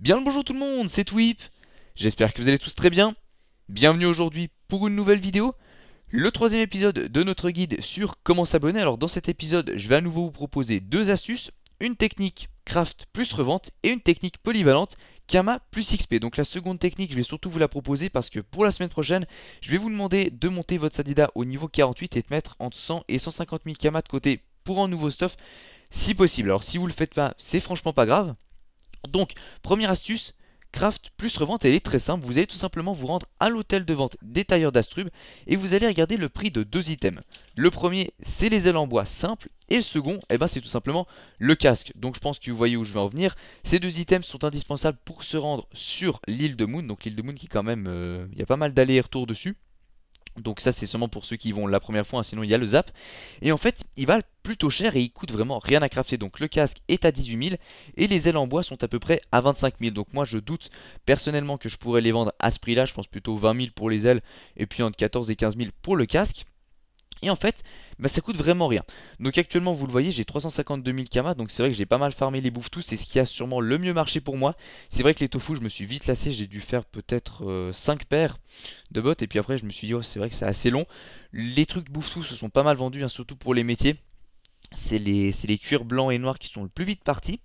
Bien le bonjour tout le monde, c'est Twip J'espère que vous allez tous très bien. Bienvenue aujourd'hui pour une nouvelle vidéo, le troisième épisode de notre guide sur comment s'abonner. Alors dans cet épisode, je vais à nouveau vous proposer deux astuces, une technique craft plus revente et une technique polyvalente Kama plus XP. Donc la seconde technique, je vais surtout vous la proposer parce que pour la semaine prochaine, je vais vous demander de monter votre Sadida au niveau 48 et de mettre entre 100 et 150 000 Kama de côté pour un nouveau stuff si possible. Alors si vous le faites pas, c'est franchement pas grave. Donc, première astuce, Craft plus revente, elle est très simple. Vous allez tout simplement vous rendre à l'hôtel de vente des tailleurs d'Astrub et vous allez regarder le prix de deux items. Le premier, c'est les ailes en bois simples et le second, eh ben, c'est tout simplement le casque. Donc je pense que vous voyez où je vais en venir. Ces deux items sont indispensables pour se rendre sur l'île de Moon. Donc l'île de Moon qui quand même, euh, il y a pas mal dallers retour dessus. Donc ça c'est seulement pour ceux qui vont la première fois, hein, sinon il y a le zap. Et en fait il va plutôt cher et il coûte vraiment rien à crafter. Donc le casque est à 18 000 et les ailes en bois sont à peu près à 25 000. Donc moi je doute personnellement que je pourrais les vendre à ce prix là. Je pense plutôt 20 000 pour les ailes et puis entre 14 et 15 000 pour le casque. Et en fait, bah, ça coûte vraiment rien. Donc actuellement, vous le voyez, j'ai 352 000 kamas. Donc c'est vrai que j'ai pas mal farmé les bouffes tous. C'est ce qui a sûrement le mieux marché pour moi. C'est vrai que les tofu, je me suis vite lassé. J'ai dû faire peut-être 5 euh, paires de bottes. Et puis après, je me suis dit, oh, c'est vrai que c'est assez long. Les trucs bouffe se sont pas mal vendus, hein, surtout pour les métiers. C'est les, les cuirs blancs et noirs qui sont le plus vite partis.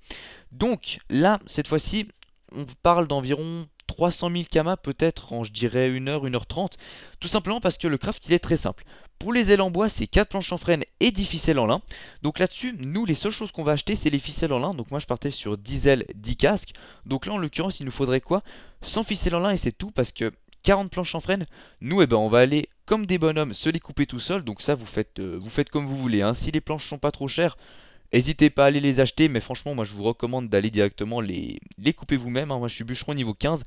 Donc là, cette fois-ci, on parle d'environ 300 000 kamas peut-être en je dirais 1h, 1h30, tout simplement parce que le craft il est très simple. Pour les ailes en bois, c'est 4 planches en frêne et 10 ficelles en lin. Donc là-dessus, nous, les seules choses qu'on va acheter, c'est les ficelles en lin. Donc moi, je partais sur 10 ailes, 10 casques. Donc là, en l'occurrence, il nous faudrait quoi 100 ficelles en lin et c'est tout parce que 40 planches en frêne, nous, eh ben, on va aller comme des bonhommes se les couper tout seul. Donc ça, vous faites, euh, vous faites comme vous voulez. Hein. Si les planches sont pas trop chères, N'hésitez pas à aller les acheter, mais franchement, moi je vous recommande d'aller directement les, les couper vous-même. Hein. Moi je suis bûcheron niveau 15.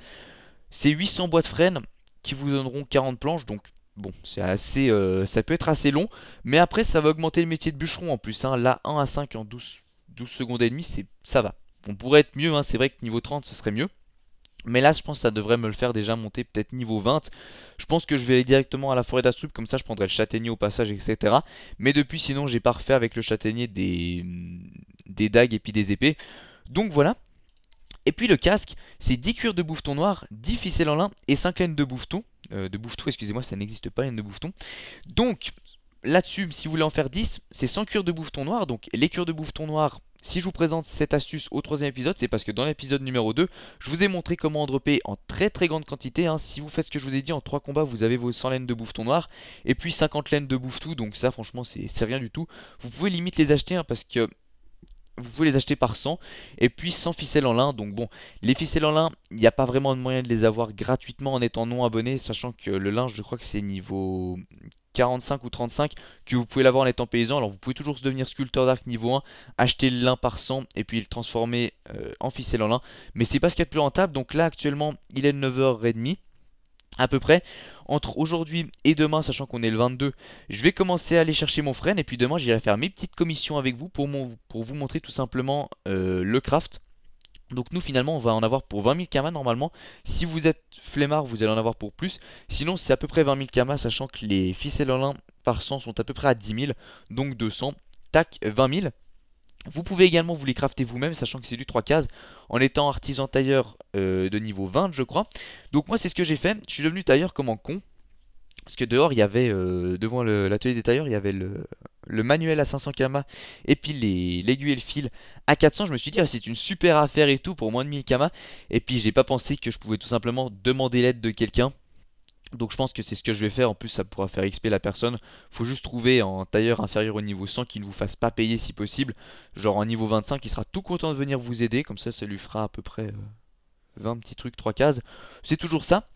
C'est 800 bois de frêne qui vous donneront 40 planches, donc bon, c'est assez, euh, ça peut être assez long, mais après ça va augmenter le métier de bûcheron en plus. Hein. Là, 1 à 5 en 12, 12 secondes et demie, ça va. On pourrait être mieux, hein. c'est vrai que niveau 30, ce serait mieux. Mais là, je pense que ça devrait me le faire déjà monter peut-être niveau 20. Je pense que je vais aller directement à la forêt d'Astrup, comme ça je prendrai le châtaignier au passage, etc. Mais depuis, sinon, j'ai pas refait avec le châtaignier des, des dagues et puis des épées. Donc voilà, et puis le casque, c'est 10 cuirs de bouffeton noir, 10 ficelles en lin et 5 laines de bouffeton. Euh, de bouffetou, excusez-moi, ça n'existe pas, laine de bouffeton. Donc là-dessus, si vous voulez en faire 10, c'est 100 cuirs de bouffeton noir. Donc les cuirs de bouffeton noir, si je vous présente cette astuce au troisième épisode, c'est parce que dans l'épisode numéro 2, je vous ai montré comment en dropper en très très grande quantité. Hein. Si vous faites ce que je vous ai dit, en 3 combats, vous avez vos 100 laines de bouffeton noir et puis 50 laines de bouffetou. Donc ça, franchement, c'est rien du tout. Vous pouvez limite les acheter hein, parce que vous pouvez les acheter par 100 et puis sans ficelle en lin. Donc bon, les ficelles en lin, il n'y a pas vraiment de moyen de les avoir gratuitement en étant non abonné, sachant que le lin, je crois que c'est niveau 45 ou 35 que vous pouvez l'avoir en étant paysan. Alors vous pouvez toujours devenir sculpteur d'arc niveau 1, acheter le lin par 100 et puis le transformer euh, en ficelle en lin, mais c'est pas ce qu'il y a de plus rentable. Donc là actuellement, il est 9h30 à peu près entre aujourd'hui et demain, sachant qu'on est le 22, je vais commencer à aller chercher mon frein. et puis demain j'irai faire mes petites commissions avec vous pour, pour vous montrer tout simplement euh, le craft. Donc nous finalement on va en avoir pour 20 000 kamas normalement Si vous êtes flemmard vous allez en avoir pour plus Sinon c'est à peu près 20 000 kamas sachant que les ficelles en lin par 100 sont à peu près à 10 000 Donc 200, tac 20 000 vous pouvez également vous les crafter vous-même, sachant que c'est du 3 cases, en étant artisan tailleur euh, de niveau 20, je crois. Donc moi, c'est ce que j'ai fait. Je suis devenu tailleur comme un con. Parce que dehors, il y avait, euh, devant l'atelier des tailleurs, il y avait le, manuel à 500 kama et puis l'aiguille et le fil à 400. Je me suis dit, ah, c'est une super affaire et tout pour moins de 1000 kama. Et puis, j'ai pas pensé que je pouvais tout simplement demander l'aide de quelqu'un donc je pense que c'est ce que je vais faire, en plus ça pourra faire XP la personne. Faut juste trouver un tailleur inférieur au niveau 100 qui ne vous fasse pas payer si possible. Genre un niveau 25 qui sera tout content de venir vous aider, comme ça ça lui fera à peu près 20 euh, petits trucs, 3 cases. C'est toujours ça.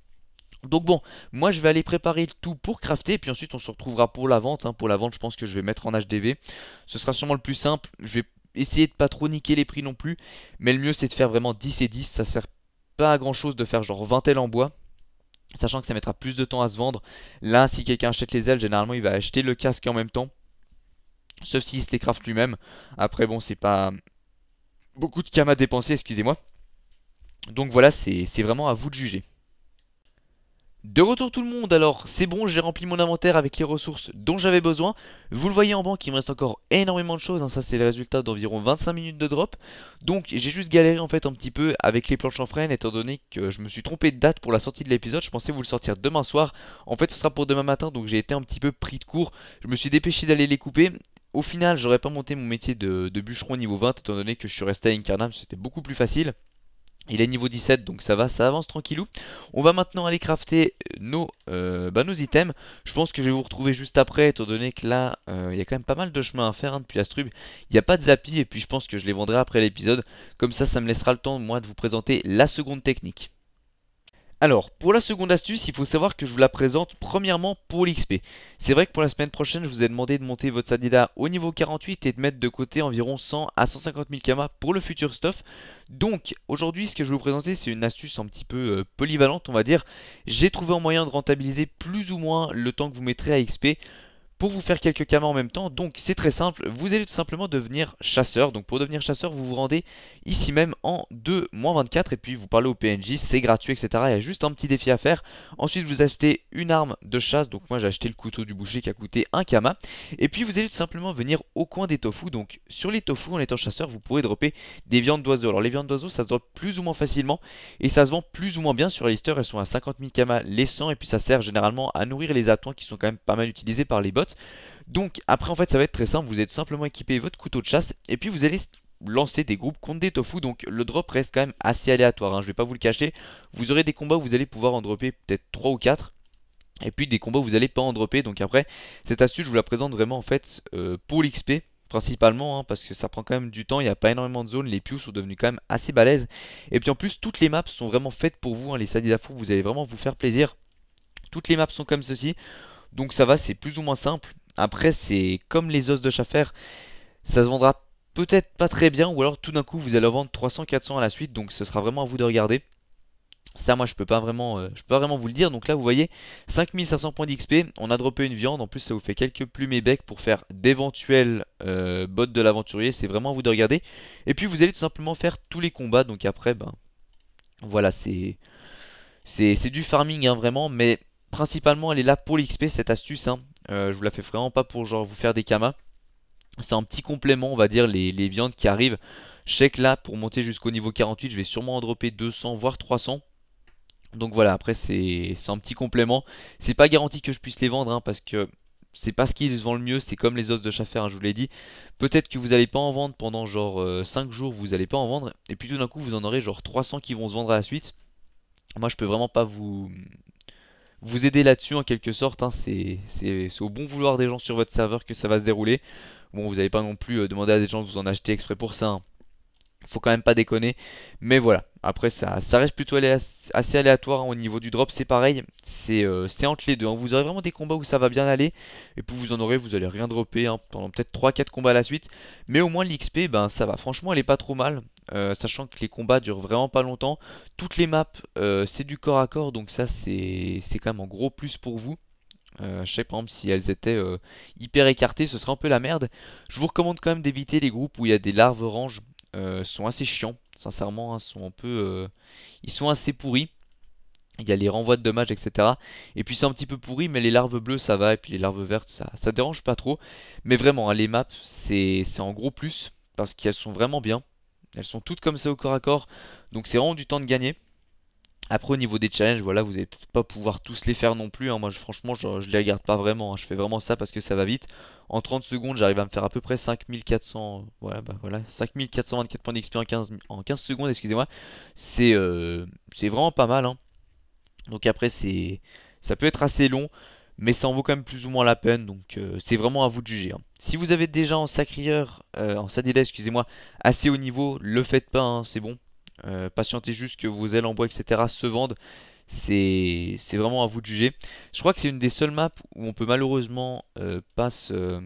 Donc bon, moi je vais aller préparer tout pour crafter, puis ensuite on se retrouvera pour la vente. Hein. Pour la vente je pense que je vais mettre en HDV. Ce sera sûrement le plus simple, je vais essayer de pas trop niquer les prix non plus. Mais le mieux c'est de faire vraiment 10 et 10, ça sert pas à grand chose de faire genre 20 ailes en bois Sachant que ça mettra plus de temps à se vendre. Là, si quelqu'un achète les ailes, généralement, il va acheter le casque en même temps. Sauf s'il se les craft lui-même. Après, bon, c'est pas beaucoup de cam à dépenser, excusez-moi. Donc voilà, c'est vraiment à vous de juger. De retour tout le monde, alors c'est bon, j'ai rempli mon inventaire avec les ressources dont j'avais besoin. Vous le voyez en banque, il me reste encore énormément de choses, hein, ça c'est le résultat d'environ 25 minutes de drop. Donc j'ai juste galéré en fait un petit peu avec les planches en freine, étant donné que je me suis trompé de date pour la sortie de l'épisode, je pensais vous le sortir demain soir. En fait ce sera pour demain matin, donc j'ai été un petit peu pris de court, je me suis dépêché d'aller les couper. Au final, j'aurais pas monté mon métier de, de bûcheron niveau 20, étant donné que je suis resté à Incarnam, c'était beaucoup plus facile. Il est niveau 17 donc ça va, ça avance tranquillou On va maintenant aller crafter euh, nos, euh, bah, nos items Je pense que je vais vous retrouver juste après étant donné que là euh, il y a quand même pas mal de chemin à faire hein, depuis depuis Astrub Il n'y a pas de zapis, et puis je pense que je les vendrai après l'épisode Comme ça, ça me laissera le temps moi de vous présenter la seconde technique alors, pour la seconde astuce, il faut savoir que je vous la présente premièrement pour l'XP. C'est vrai que pour la semaine prochaine, je vous ai demandé de monter votre Sadida au niveau 48 et de mettre de côté environ 100 à 150 000 kamas pour le futur stuff. Donc, aujourd'hui, ce que je vais vous présenter, c'est une astuce un petit peu euh, polyvalente, on va dire. J'ai trouvé un moyen de rentabiliser plus ou moins le temps que vous mettrez à XP pour vous faire quelques kamas en même temps. Donc c'est très simple, vous allez tout simplement devenir chasseur. Donc pour devenir chasseur, vous vous rendez ici même en 2-24 et puis vous parlez au PNJ, c'est gratuit, etc. Il y a juste un petit défi à faire. Ensuite, vous achetez une arme de chasse. Donc moi j'ai acheté le couteau du boucher qui a coûté un kama. Et puis vous allez tout simplement venir au coin des tofu. Donc sur les tofu, en étant chasseur, vous pourrez dropper des viandes d'oiseaux. Alors les viandes d'oiseaux, ça se drop plus ou moins facilement et ça se vend plus ou moins bien sur Lister. Elles sont à 50 000 kama les 100 et puis ça sert généralement à nourrir les attentes qui sont quand même pas mal utilisés par les bots. Donc après en fait ça va être très simple, vous êtes simplement équipé votre couteau de chasse et puis vous allez lancer des groupes contre des tofu donc le drop reste quand même assez aléatoire, Je hein, je vais pas vous le cacher. Vous aurez des combats où vous allez pouvoir en dropper peut-être 3 ou 4 et puis des combats où vous allez pas en dropper donc après cette astuce je vous la présente vraiment en fait euh, pour l'XP principalement hein, parce que ça prend quand même du temps, il n'y a pas énormément de zones, les pews sont devenus quand même assez balèzes et puis en plus toutes les maps sont vraiment faites pour vous, hein. les Sadidafou vous allez vraiment vous faire plaisir toutes les maps sont comme ceci donc ça va, c'est plus ou moins simple. Après, c'est comme les os de Schaffer, ça se vendra peut-être pas très bien, ou alors tout d'un coup, vous allez en vendre 300, 400 à la suite, donc ce sera vraiment à vous de regarder. Ça, moi, je peux pas vraiment, euh, je peux pas vraiment vous le dire. Donc là, vous voyez, 5500 points d'XP. On a droppé une viande. En plus, ça vous fait quelques plumes et becs pour faire d'éventuels euh, bottes de l'aventurier. C'est vraiment à vous de regarder. Et puis, vous allez tout simplement faire tous les combats. Donc après, ben, voilà, c'est, c'est, du farming, hein, vraiment. Mais principalement elle est là pour l'XP cette astuce hein. euh, je vous la fais vraiment pas pour genre vous faire des kamas c'est un petit complément on va dire les, viandes qui arrivent je là pour monter jusqu'au niveau 48 je vais sûrement en dropper 200 voire 300 donc voilà après c'est un petit complément c'est pas garanti que je puisse les vendre hein, parce que c'est pas ce qui vend le mieux, c'est comme les os de chaffer, hein, je vous l'ai dit. Peut-être que vous allez pas en vendre pendant genre 5 euh, jours, vous allez pas en vendre, et puis tout d'un coup vous en aurez genre 300 qui vont se vendre à la suite. Moi je peux vraiment pas vous, vous aider là-dessus en quelque sorte. Hein, c'est au bon vouloir des gens sur votre serveur que ça va se dérouler. Bon, vous n'avez pas non plus euh, demandé à des gens de vous en acheter exprès pour ça. Hein faut quand même pas déconner. Mais voilà, après ça, ça reste plutôt assez aléatoire hein, au niveau du drop, c'est pareil, c'est euh, entre les deux. Hein. Vous aurez vraiment des combats où ça va bien aller, et puis vous en aurez, vous allez rien dropper hein, pendant peut-être 3-4 combats à la suite. Mais au moins l'XP, ben ça va, franchement elle est pas trop mal. Euh, sachant que les combats durent vraiment pas longtemps. Toutes les maps, euh, c'est du corps à corps, donc ça c'est quand même un gros plus pour vous. je sais par si elles étaient hyper écartées, ce serait un peu la merde. Je vous recommande quand même d'éviter les groupes où il y a des larves oranges. Euh, sont assez chiants, sincèrement, hein, sont un peu, euh, ils sont assez pourris. Il y a les renvois de dommages, etc. Et puis c'est un petit peu pourri, mais les larves bleues ça va, et puis les larves vertes ça, dérange pas trop. Mais vraiment, hein, les maps c'est en gros plus, parce qu'elles sont vraiment bien. Elles sont toutes comme ça au corps à corps, donc c'est vraiment du temps de gagner. Après au niveau des challenges, voilà, vous n'allez peut-être pas pouvoir tous les faire non plus. Hein. Moi franchement je, je, les regarde pas vraiment. Hein. Je fais vraiment ça parce que ça va vite. En 30 secondes j'arrive à me faire à peu près 5400. Voilà bah, voilà. 5424 points d'XP en 15, en 15 secondes, excusez-moi. Euh, c'est vraiment pas mal. Hein. Donc après c'est. ça peut être assez long. Mais ça en vaut quand même plus ou moins la peine, donc euh, c'est vraiment à vous de juger. Si vous avez déjà en sacrieur, euh, en Sadela, excusez-moi, assez haut niveau, le faites pas, c'est bon. Euh, patientez juste que vos ailes en bois, etc. se vendent. C'est vraiment à vous de juger. Je crois que c'est une des seules maps où on peut malheureusement euh, pas, se,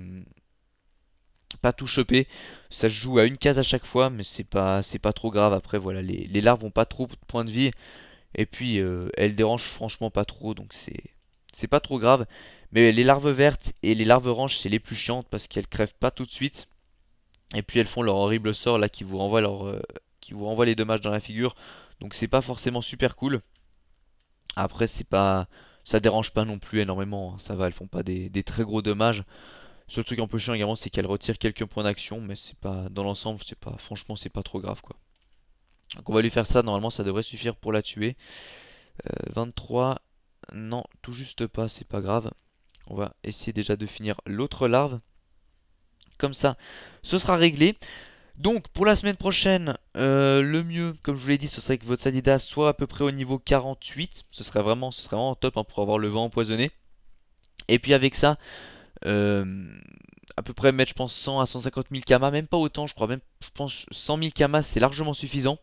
pas tout choper. Ça se joue à une case à chaque fois, mais c'est pas, pas trop grave. Après, voilà, les, les larves n'ont pas trop de points de vie. Et puis, euh, elles dérangent franchement pas trop, donc c'est pas trop grave. Mais les larves vertes et les larves oranges, c'est les plus chiantes parce qu'elles crèvent pas tout de suite. Et puis elles font leur horrible sort là qui vous renvoie leur, qui vous renvoie les dommages dans la figure. Donc c'est pas forcément super cool. Après c'est pas. ça dérange pas non plus énormément. Hein. Ça va, elles font pas des, très gros dommages. Seul truc un peu chiant également c'est qu'elle retire quelques points d'action, mais c'est pas. Dans l'ensemble, c'est pas. Franchement c'est pas trop grave quoi. Donc on va lui faire ça, normalement ça devrait suffire pour la tuer. 23. Euh, non, tout juste pas, c'est pas grave. On va essayer déjà de finir l'autre larve. Comme ça, ce sera réglé. Donc pour la semaine prochaine, euh, le mieux, comme je vous l'ai dit, ce serait que votre Sanida soit à peu près au niveau 48. Ce serait vraiment, ce serait vraiment top hein, pour avoir le vent empoisonné. Et puis avec ça, euh, à peu près mettre je pense 100 à 150 000 kamas, même pas autant je crois, même je pense 100 000 kamas c'est largement suffisant.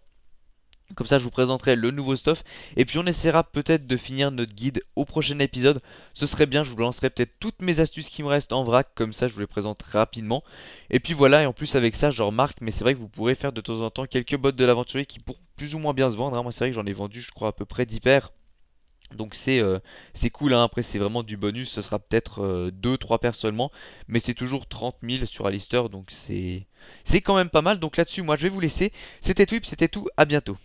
Comme ça, je vous présenterai le nouveau stuff. Et puis, on essaiera peut-être de finir notre guide au prochain épisode. Ce serait bien, je vous lancerai peut-être toutes mes astuces qui me restent en vrac. Comme ça, je vous les présente rapidement. Et puis voilà, et en plus avec ça, je remarque, mais c'est vrai que vous pourrez faire de temps en temps quelques bottes de l'aventurier qui pourront plus ou moins bien se vendre. Hein. Moi, c'est vrai que j'en ai vendu, je crois, à peu près 10 paires. Donc c'est euh, cool, hein. après c'est vraiment du bonus, ce sera peut-être euh, deux, 2-3 paires seulement, mais c'est toujours 30 000 sur Alistair, donc c'est quand même pas mal. Donc là-dessus, moi je vais vous laisser. C'était Twip, c'était tout, à bientôt.